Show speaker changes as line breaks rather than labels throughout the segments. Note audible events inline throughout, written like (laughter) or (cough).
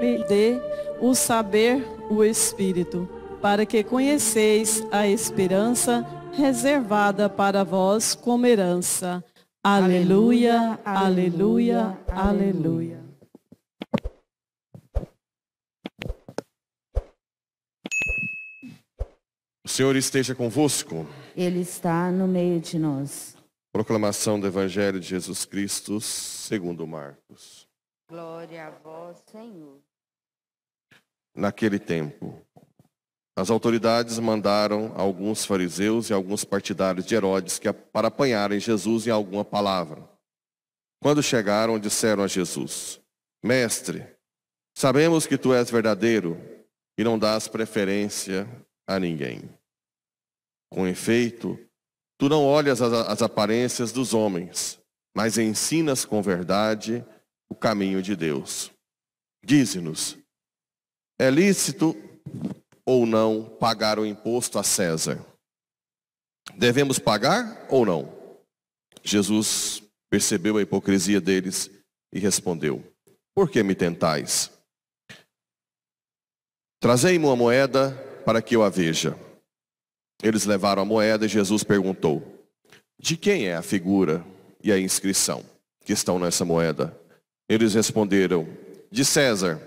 Me dê o saber, o Espírito, para que conheceis a esperança reservada para vós como herança. Aleluia, aleluia, aleluia. aleluia. O Senhor esteja convosco. Ele está no meio de nós. Proclamação do Evangelho de Jesus Cristo, segundo Marcos. Glória a vós, Senhor. Naquele tempo, as autoridades mandaram alguns fariseus e alguns partidários de Herodes que, para apanharem Jesus em alguma palavra. Quando chegaram, disseram a Jesus: Mestre, sabemos que tu és verdadeiro e não dás preferência a ninguém. Com efeito, tu não olhas as aparências dos homens, mas ensinas com verdade o caminho de Deus. Dize-nos: é lícito ou não pagar o imposto a César? Devemos pagar ou não? Jesus percebeu a hipocrisia deles e respondeu: Por que me tentais? Trazei-me uma moeda para que eu a veja. Eles levaram a moeda e Jesus perguntou: De quem é a figura e a inscrição que estão nessa moeda? Eles responderam: De César.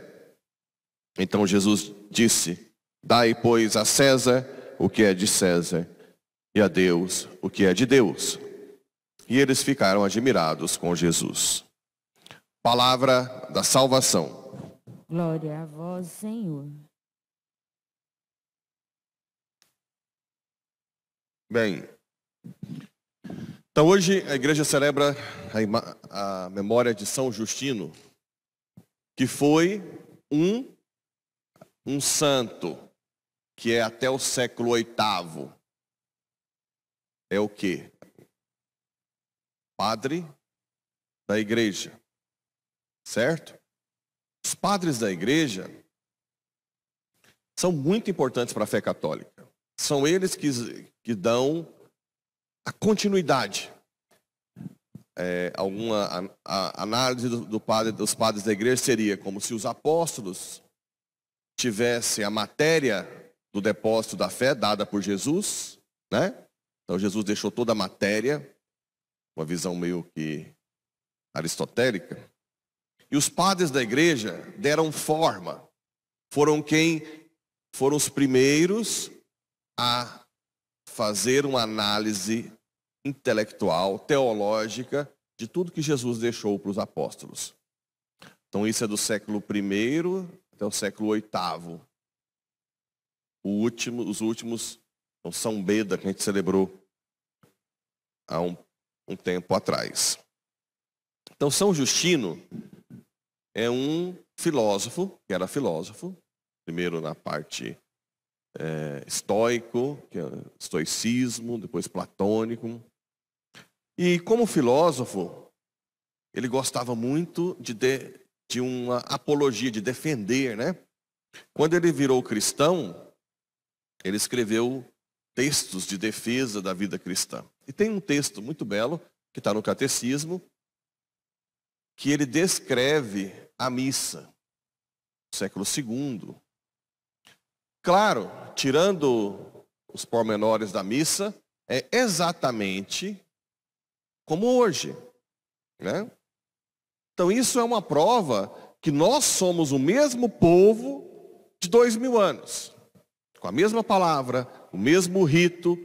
Então Jesus disse: Dai, pois, a César o que é de César e a Deus o que é de Deus. E eles ficaram admirados com Jesus. Palavra da salvação. Glória a vós, Senhor. Bem, então hoje a igreja celebra a, a, memória de São Justino, que foi um, um santo, que é até o século VIII. É o que? Padre da igreja. Certo? Os padres da igreja são muito importantes para a fé católica. São eles que, que dão a continuidade é, alguma a, a análise do, do padre, dos padres da igreja seria como se os apóstolos tivessem a matéria do depósito da fé dada por Jesus, né? Então Jesus deixou toda a matéria, uma visão meio que aristotélica, e os padres da igreja deram forma, foram quem foram os primeiros a fazer uma análise intelectual, teológica, de tudo que Jesus deixou para os apóstolos. Então isso é do século I até o século VIII. Último, os últimos, são então, São Beda, que a gente celebrou há um, um tempo atrás. Então São Justino é um filósofo, que era filósofo, primeiro na parte é, estoico, que é estoicismo, depois platônico, e como filósofo, ele gostava muito de, de, de uma apologia, de defender, né? Quando ele virou cristão, ele escreveu textos de defesa da vida cristã. E tem um texto muito belo, que está no Catecismo, que ele descreve a missa, século II. Claro, tirando os pormenores da missa, é exatamente como hoje. Né? Então, isso é uma prova que nós somos o mesmo povo de dois mil anos, com a mesma palavra, o mesmo rito,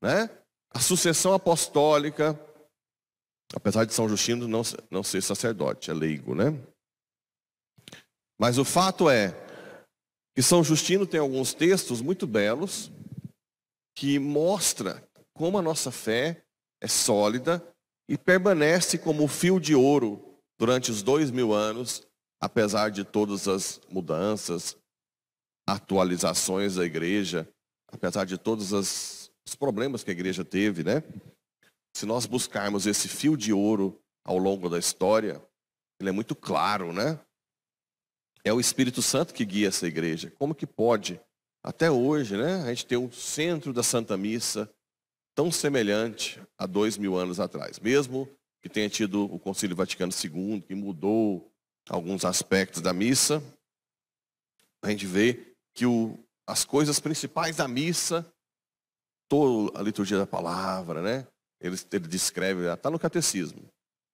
né? a sucessão apostólica, apesar de São Justino não, não ser sacerdote, é leigo, né? Mas o fato é que São Justino tem alguns textos muito belos que mostra como a nossa fé é sólida e permanece como fio de ouro durante os dois mil anos, apesar de todas as mudanças, atualizações da igreja, apesar de todos as, os problemas que a igreja teve, né? Se nós buscarmos esse fio de ouro ao longo da história, ele é muito claro, né? É o Espírito Santo que guia essa igreja. Como que pode? Até hoje, né? A gente tem o centro da Santa Missa, tão semelhante a dois mil anos atrás, mesmo que tenha tido o Concílio Vaticano II, que mudou alguns aspectos da missa, a gente vê que o, as coisas principais da missa, toda a liturgia da palavra, né? Ele, ele descreve, está ah, no catecismo.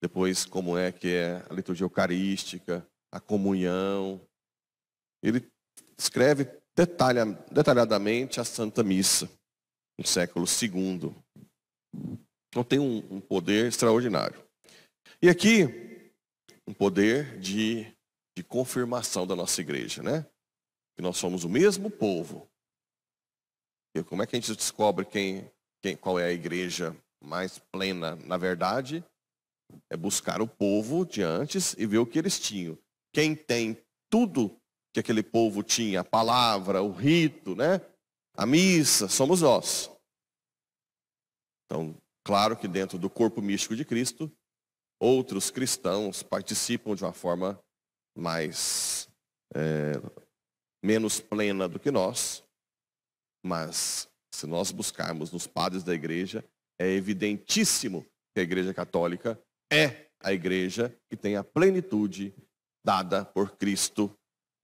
Depois, como é que é a liturgia eucarística, a comunhão. Ele escreve detalha, detalhadamente a Santa Missa no século II. Então tem um, um poder extraordinário. E aqui, um poder de, de confirmação da nossa igreja, né? Que nós somos o mesmo povo. E como é que a gente descobre quem, quem, qual é a igreja mais plena? Na verdade, é buscar o povo de antes e ver o que eles tinham. Quem tem tudo que aquele povo tinha, a palavra, o rito, né? A missa somos nós. Então, claro que dentro do corpo místico de Cristo, outros cristãos participam de uma forma mais é, menos plena do que nós, mas se nós buscarmos nos padres da igreja, é evidentíssimo que a igreja católica é a igreja que tem a plenitude dada por Cristo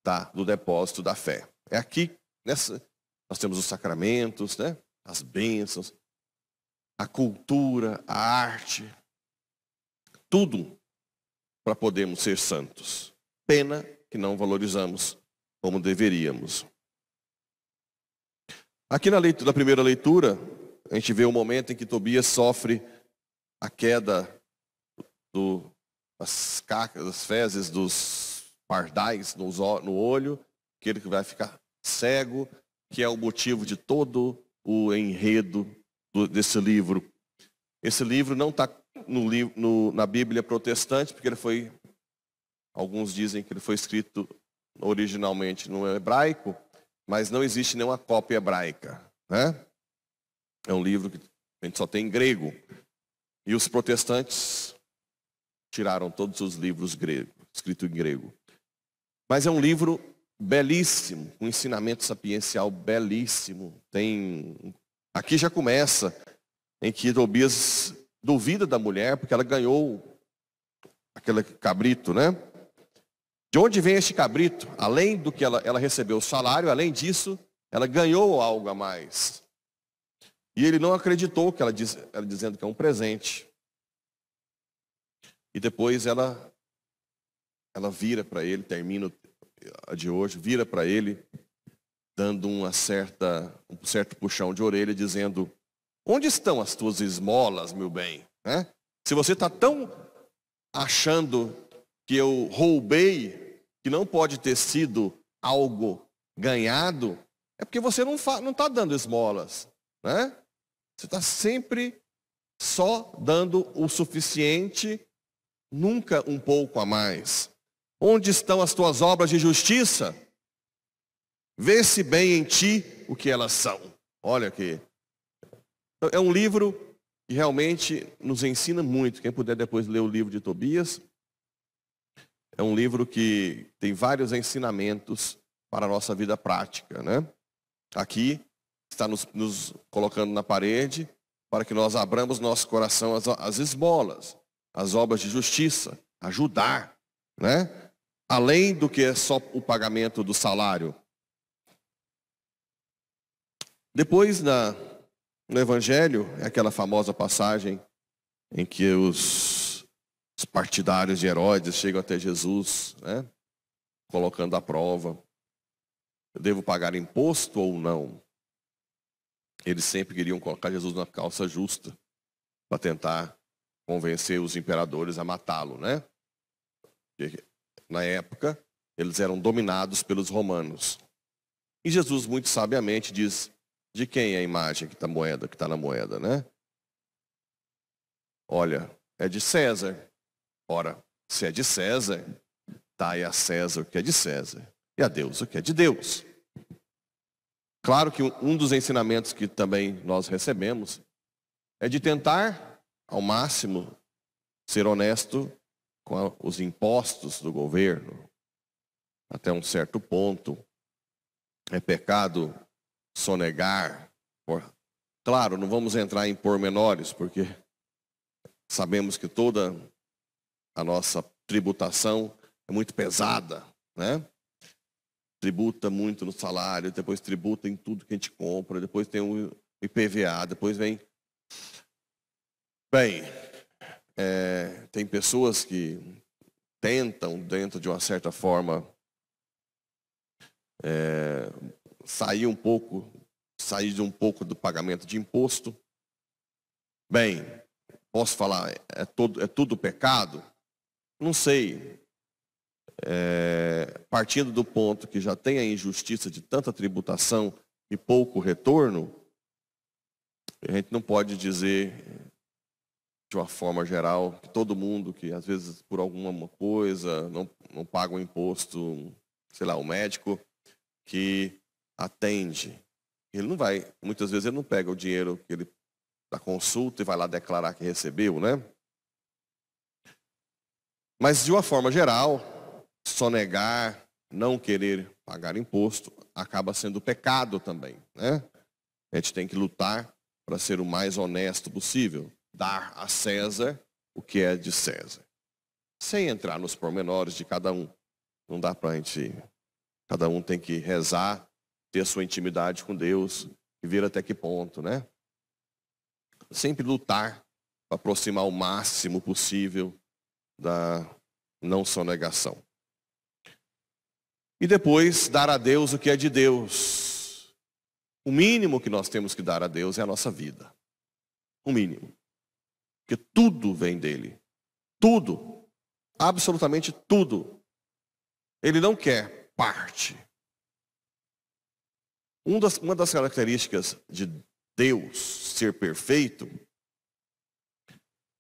tá, do depósito da fé. É aqui, nessa, nós temos os sacramentos, né? as bênçãos, a cultura, a arte, tudo para podermos ser santos. Pena que não valorizamos como deveríamos. Aqui na, leitura, na primeira leitura, a gente vê o momento em que Tobias sofre a queda do, das cacas, das fezes, dos pardais no olho, que ele vai ficar cego, que é o motivo de todo o enredo desse livro. Esse livro não está na Bíblia protestante, porque ele foi, alguns dizem que ele foi escrito originalmente no hebraico, mas não existe nenhuma cópia hebraica. Né? É um livro que a gente só tem em grego. E os protestantes tiraram todos os livros gregos escritos em grego. Mas é um livro belíssimo, um ensinamento sapiencial belíssimo. Tem aqui já começa em que Tobias duvida da mulher porque ela ganhou aquele cabrito, né? De onde vem este cabrito? Além do que ela, ela recebeu o salário, além disso, ela ganhou algo a mais. E ele não acreditou que ela, diz, ela dizendo que é um presente. E depois ela ela vira para ele, termina a de hoje, vira para ele, dando uma certa, um certo puxão de orelha, dizendo, onde estão as tuas esmolas, meu bem? É? Se você está tão achando que eu roubei, que não pode ter sido algo ganhado, é porque você não está dando esmolas. Né? Você está sempre só dando o suficiente, nunca um pouco a mais. Onde estão as tuas obras de justiça? Vê se bem em ti o que elas são. Olha aqui. É um livro que realmente nos ensina muito. Quem puder depois ler o livro de Tobias. É um livro que tem vários ensinamentos para a nossa vida prática. Né? Aqui está nos, nos colocando na parede para que nós abramos nosso coração às, esmolas, às obras de justiça, ajudar, né? além do que é só o pagamento do salário. Depois, na, no Evangelho, é aquela famosa passagem em que os, os partidários de Herodes chegam até Jesus, né, colocando à prova. Eu devo pagar imposto ou não? Eles sempre queriam colocar Jesus na calça justa para tentar convencer os imperadores a matá-lo, né? na época, eles eram dominados pelos romanos. E Jesus, muito sabiamente, diz: de quem é a imagem que está moeda, que está na moeda, né? Olha, é de César. Ora, se é de César, dai a César o que é de César e a Deus o que é de Deus. Claro que um dos ensinamentos que também nós recebemos é de tentar, ao máximo, ser honesto com os impostos do governo, até um certo ponto, é pecado sonegar. Por... Claro, não vamos entrar em pormenores, porque sabemos que toda a nossa tributação é muito pesada, né? Tributa muito no salário, depois tributa em tudo que a gente compra, depois tem o IPVA, depois vem. Bem, é, tem pessoas que tentam, dentro de uma certa forma, é, sair um pouco, sair de um pouco do pagamento de imposto. Bem, posso falar, é, todo, é tudo pecado? Não sei. É, partindo do ponto que já tem a injustiça de tanta tributação e pouco retorno, a gente não pode dizer de uma forma geral, que todo mundo que às vezes por alguma coisa não, não paga o um imposto, sei lá, o um médico que atende, ele não vai, muitas vezes ele não pega o dinheiro que ele da consulta e vai lá declarar que recebeu, né? Mas de uma forma geral, só negar não querer pagar imposto, acaba sendo pecado também, né? A gente tem que lutar para ser o mais honesto possível dar a César o que é de César. Sem entrar nos pormenores de cada um. Não dá para a gente. Cada um tem que rezar, ter sua intimidade com Deus e ver até que ponto, né? Sempre lutar para aproximar o máximo possível da não sonegação. E depois dar a Deus o que é de Deus. O mínimo que nós temos que dar a Deus é a nossa vida. O mínimo. Porque tudo vem dele. Tudo. Absolutamente tudo. Ele não quer parte. uma das características de Deus ser perfeito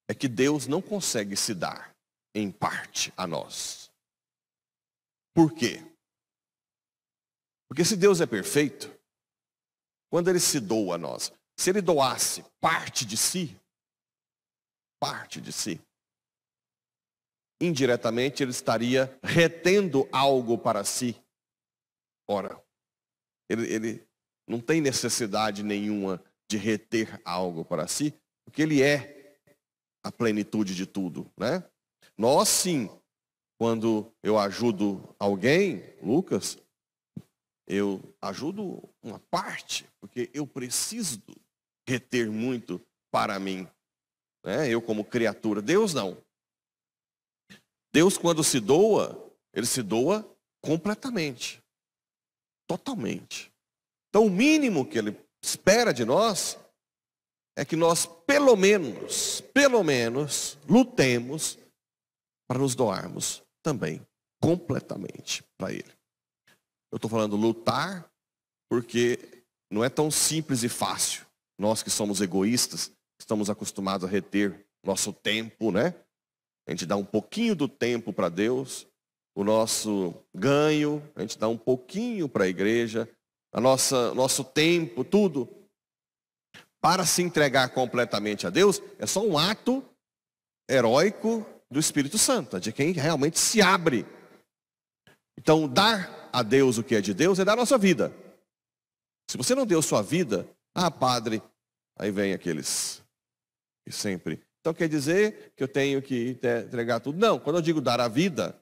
é que Deus não consegue se dar em parte a nós. Por quê? Porque se Deus é perfeito, quando ele se doa a nós, se ele doasse parte de si, parte de si. Indiretamente, ele estaria retendo algo para si. Ora, ele, ele não tem necessidade nenhuma de reter algo para si, porque ele é a plenitude de tudo, né? Nós sim, quando eu ajudo alguém, Lucas, eu ajudo uma parte, porque eu preciso reter muito para mim né? eu como criatura. Deus não. Deus, quando se doa, ele se doa completamente. Totalmente. Então, o mínimo que ele espera de nós é que nós, pelo menos, pelo menos, lutemos para nos doarmos também completamente para ele. Eu estou falando lutar porque não é tão simples e fácil. Nós que somos egoístas, Estamos acostumados a reter nosso tempo, né? A gente dá um pouquinho do tempo para Deus, o nosso ganho, a gente dá um pouquinho para a igreja, a nossa nosso tempo, tudo. Para se entregar completamente a Deus é só um ato heróico do Espírito Santo, de quem realmente se abre. Então, dar a Deus o que é de Deus é dar a nossa vida. Se você não deu sua vida, ah, padre, aí vem aqueles e sempre. Então quer dizer que eu tenho que entregar tudo? Não, quando eu digo dar a vida,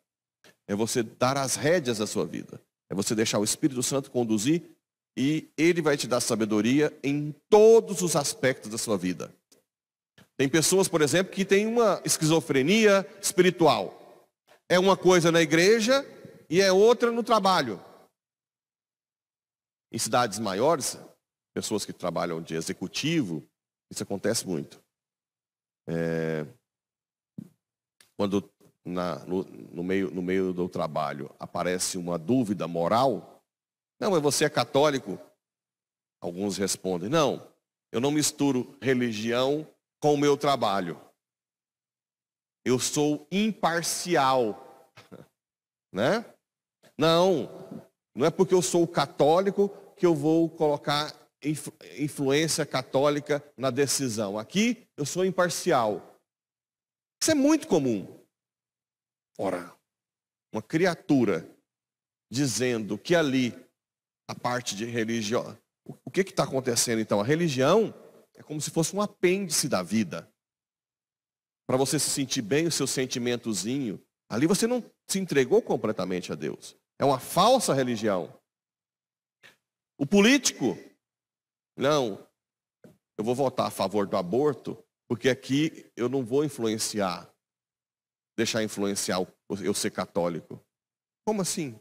é você dar as rédeas da sua vida. É você deixar o Espírito Santo conduzir e ele vai te dar sabedoria em todos os aspectos da sua vida. Tem pessoas, por exemplo, que têm uma esquizofrenia espiritual. É uma coisa na igreja e é outra no trabalho. Em cidades maiores, pessoas que trabalham de executivo, isso acontece muito. É, quando na, no, no, meio, no meio do trabalho aparece uma dúvida moral, não, mas você é católico? Alguns respondem, não, eu não misturo religião com o meu trabalho. Eu sou imparcial. (laughs) né? Não, não é porque eu sou católico que eu vou colocar influência católica na decisão. Aqui eu sou imparcial. Isso é muito comum. Ora, uma criatura dizendo que ali a parte de religião. O que está acontecendo então? A religião é como se fosse um apêndice da vida. Para você se sentir bem, o seu sentimentozinho. Ali você não se entregou completamente a Deus. É uma falsa religião. O político não, eu vou votar a favor do aborto, porque aqui eu não vou influenciar, deixar influenciar eu ser católico. Como assim?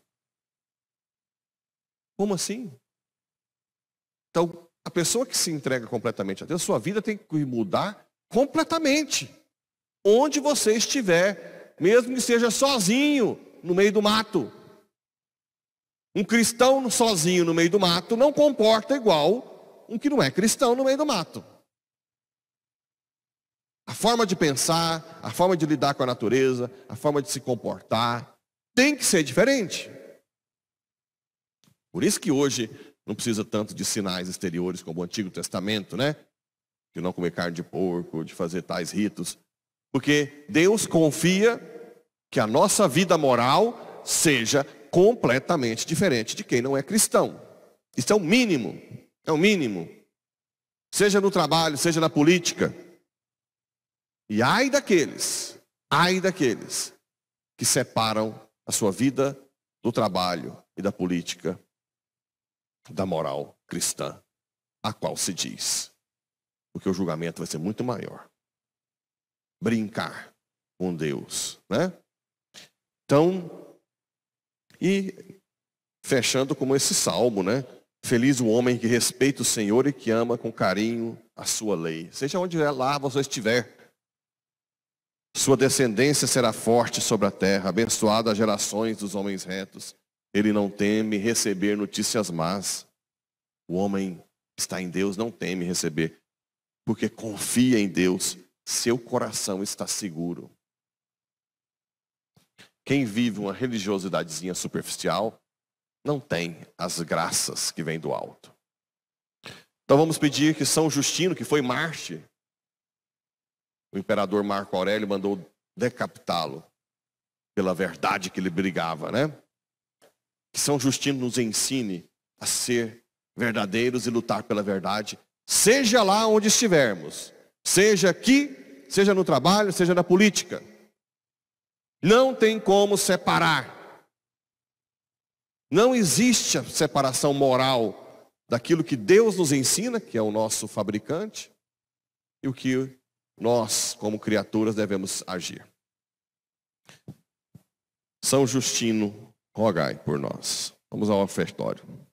Como assim? Então, a pessoa que se entrega completamente a Deus, sua vida tem que mudar completamente. Onde você estiver, mesmo que seja sozinho no meio do mato. Um cristão sozinho no meio do mato não comporta igual um que não é cristão no meio do mato. A forma de pensar, a forma de lidar com a natureza, a forma de se comportar, tem que ser diferente. Por isso que hoje não precisa tanto de sinais exteriores como o Antigo Testamento, né? De não comer carne de porco, de fazer tais ritos. Porque Deus confia que a nossa vida moral seja completamente diferente de quem não é cristão. Isso é o mínimo. É o mínimo. Seja no trabalho, seja na política. E ai daqueles, ai daqueles que separam a sua vida do trabalho e da política, da moral cristã, a qual se diz. Porque o julgamento vai ser muito maior. Brincar com Deus, né? Então, e fechando como esse salmo, né? Feliz o homem que respeita o Senhor e que ama com carinho a sua lei. Seja onde lá você estiver. Sua descendência será forte sobre a terra, abençoada as gerações dos homens retos. Ele não teme receber notícias más. O homem que está em Deus não teme receber, porque confia em Deus. Seu coração está seguro. Quem vive uma religiosidadezinha superficial não tem as graças que vêm do alto. Então vamos pedir que São Justino, que foi Marte, o imperador Marco Aurélio mandou decapitá-lo pela verdade que ele brigava, né? Que São Justino nos ensine a ser verdadeiros e lutar pela verdade, seja lá onde estivermos, seja aqui, seja no trabalho, seja na política. Não tem como separar não existe a separação moral daquilo que Deus nos ensina, que é o nosso fabricante, e o que nós, como criaturas, devemos agir. São Justino, rogai por nós. Vamos ao ofertório.